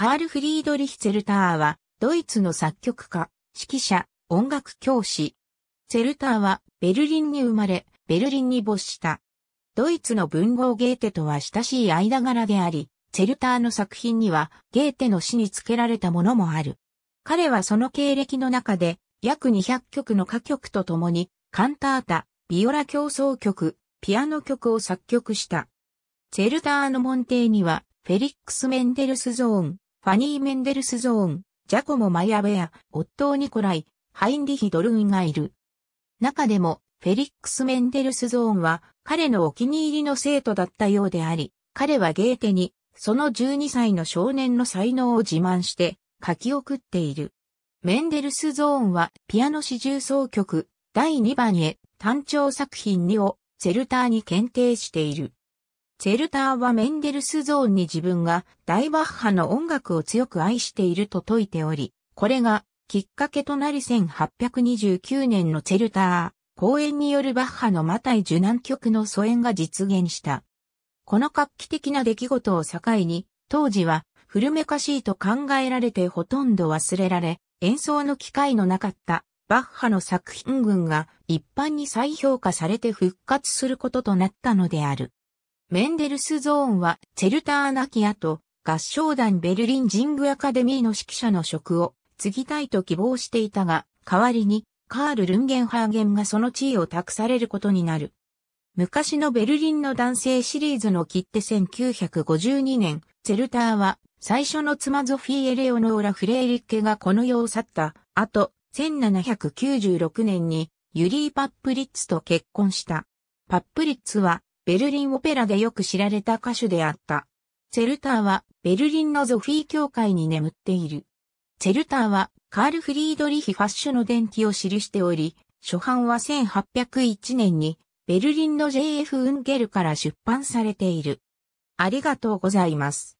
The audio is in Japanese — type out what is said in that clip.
カール・フリードリヒ・ツェルターは、ドイツの作曲家、指揮者、音楽教師。ツェルターは、ベルリンに生まれ、ベルリンに没した。ドイツの文豪ゲーテとは親しい間柄であり、ツェルターの作品には、ゲーテの詩に付けられたものもある。彼はその経歴の中で、約200曲の歌曲とともに、カンタータ、ビオラ競争曲、ピアノ曲を作曲した。ツェルターの門弟には、フェリックス・メンデルスゾーン、ファニー・メンデルスゾーン、ジャコモ・マヤベア、オットー・ニコライ、ハインリヒ・ドルーンがいる。中でも、フェリックス・メンデルスゾーンは彼のお気に入りの生徒だったようであり、彼はゲーテにその12歳の少年の才能を自慢して書き送っている。メンデルスゾーンはピアノ四重奏曲第2番へ単調作品2をセルターに検定している。ツェルターはメンデルスゾーンに自分が大バッハの音楽を強く愛していると説いており、これがきっかけとなり1829年のツェルター、公演によるバッハのマタイ受難曲の疎遠が実現した。この画期的な出来事を境に、当時は古めかしいと考えられてほとんど忘れられ、演奏の機会のなかったバッハの作品群が一般に再評価されて復活することとなったのである。メンデルスゾーンは、チェルターナキアと、合唱団ベルリンジングアカデミーの指揮者の職を継ぎたいと希望していたが、代わりにカール・ルンゲンハーゲンがその地位を託されることになる。昔のベルリンの男性シリーズの切手1952年、チェルターは最初の妻ゾフィー・エレオノーラ・フレーリッケがこの世を去った後、1796年にユリー・パップリッツと結婚した。パップリッツはベルリンオペラでよく知られた歌手であった。ツェルターはベルリンのゾフィー教会に眠っている。ツェルターはカール・フリードリヒ・ファッシュの伝記を記しており、初版は1801年にベルリンの JF ウンゲルから出版されている。ありがとうございます。